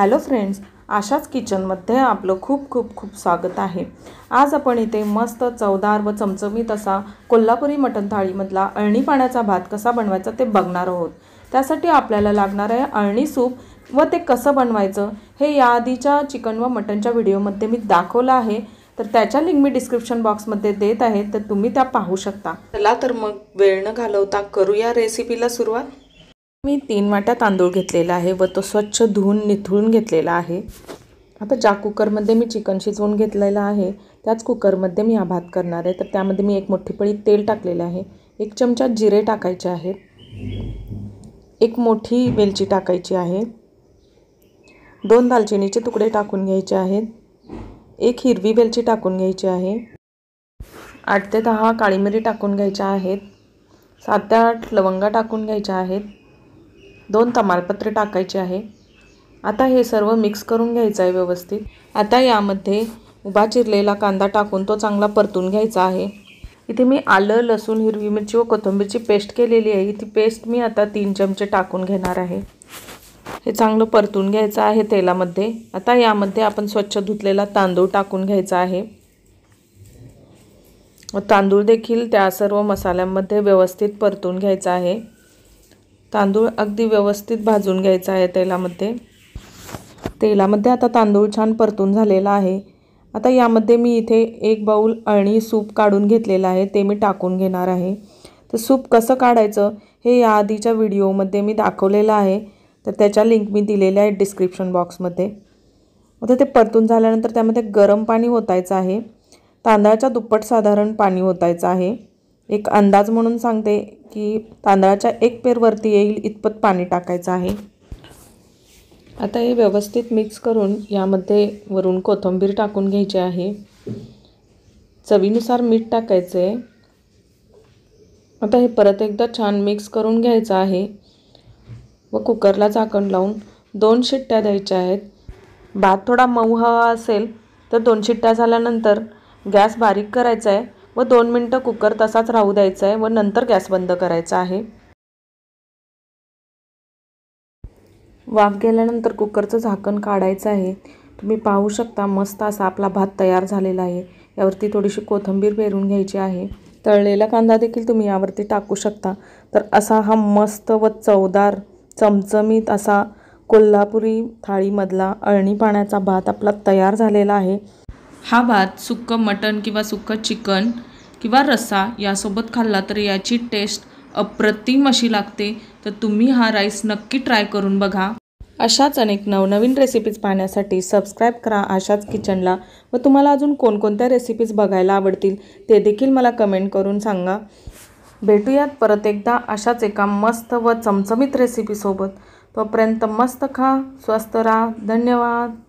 hello friends आशाच किचनमध्ये आपलं खूप खूप खूप स्वागत आहे आज आपण इथे मस्त चवदार व चमचमीत असा कोल्हापुरी मटण थाळीमधला अळणी पाण्याचा भात कसा बनवायचा ते बघणार आहोत त्यासाठी आपल्याला लागणार आहे अळणी सूप व ते कसं बनवायचं हे याआधीच्या चिकन व मटनच्या व्हिडिओमध्ये मी दाखवलं आहे तर त्याच्या लिंक मी डिस्क्रिप्शन बॉक्समध्ये देत आहे तर तुम्ही त्या पाहू शकता चला तर मग वेळ न घालवता करूया रेसिपीला सुरुवात मी तीन वाट्या तांदूळ घेतलेला आहे व तो स्वच्छ धुवून निथळून घेतलेला आहे आता ज्या कुकरमध्ये मी चिकन शिजवून घेतलेलं आहे त्याच कुकरमध्ये मी हा भात करणार आहे तर त्यामध्ये मी एक मोठी पळी तेल टाकलेलं आहे एक चमचा जिरे टाकायचे आहेत एक मोठी वेलची टाकायची आहे दोन दालचिनीचे तुकडे टाकून घ्यायचे आहेत एक हिरवी वेलची टाकून घ्यायची आहे आठ ते दहा काळी मिरी टाकून घ्यायच्या आहेत सात ते आठ लवंगा टाकून घ्यायच्या आहेत दोन तमालपत्र टाकायचे आहे आता हे सर्व मिक्स करून घ्यायचं आहे व्यवस्थित आता यामध्ये उभा चिरलेला कांदा टाकून तो चांगला परतून घ्यायचा आहे इथे मी आलं लसूण हिरवी मिरची व कोथंबीरची पेस्ट केलेली आहे ती पेस्ट मी आता तीन चमचे टाकून घेणार आहे हे चांगलं परतून घ्यायचं आहे तेलामध्ये आता यामध्ये आपण स्वच्छ धुतलेला तांदूळ टाकून घ्यायचा आहे व तांदूळ देखील त्या सर्व मसाल्यांमध्ये व्यवस्थित परतून घ्यायचा आहे तांदूळ अगदी व्यवस्थित भाजून घ्यायचा आहे तेलामध्ये तेलामध्ये आता तांदूळ छान परतून झालेला आहे आता यामध्ये मी इथे एक बाऊल अळणी सूप काढून घेतलेलं आहे ते मी टाकून घेणार आहे तर सूप कसं काढायचं हे या आधीच्या व्हिडिओमध्ये मी दाखवलेलं आहे तर त्याच्या लिंक मी दिलेल्या आहे डिस्क्रिप्शन बॉक्समध्ये आता ते परतून झाल्यानंतर त्यामध्ये गरम पाणी होतायचं आहे तांदळाच्या दुप्पट साधारण पाणी होतायचं आहे एक अंदाज म्हणून सांगते की तांदळाच्या एक पेरवरती येईल इतपत पाणी टाकायचं आहे आता हे व्यवस्थित मिक्स करून यामध्ये वरून कोथिंबीर टाकून घ्यायची आहे चवीनुसार मीठ टाकायचं आहे आता हे परत एकदा छान मिक्स करून घ्यायचं आहे व कुकरला झाकण लावून दोन शिट्ट्या द्यायच्या आहेत भात थोडा मऊ हवा असेल तर दोन शिट्ट्या झाल्यानंतर गॅस बारीक करायचा आहे व दोन मिनटं कुकर तसाच राहू द्यायचा आहे व नंतर गॅस बंद करायचा आहे वाफ गेल्यानंतर कुकरचं झाकण काढायचं आहे तुम्ही पाहू शकता मस्त असा आपला भात तयार झालेला आहे यावरती थोडीशी कोथिंबीर पेरून घ्यायची आहे तळलेला कांदा देखील तुम्ही यावरती टाकू शकता तर असा हा मस्त व चवदार चमचमीत असा कोल्हापुरी थाळीमधला अळणी पाण्याचा भात आपला तयार झालेला आहे हा भात सुक्कं मटण किंवा सुक्क चिकन किंवा रस्सा यासोबत खाल्ला तर याची टेस्ट अप्रतिम अशी लागते तर तुम्ही हा राईस नक्की ट्राय करून बघा अशाच अनेक नवनवीन रेसिपीज पाहण्यासाठी सबस्क्राईब करा अशाच किचनला व तुम्हाला अजून कोणकोणत्या रेसिपीज बघायला आवडतील ते देखील मला कमेंट करून सांगा भेटूयात परत एकदा अशाच एका मस्त व चमचमीत रेसिपीसोबत तोपर्यंत मस्त खा स्वस्त राहा धन्यवाद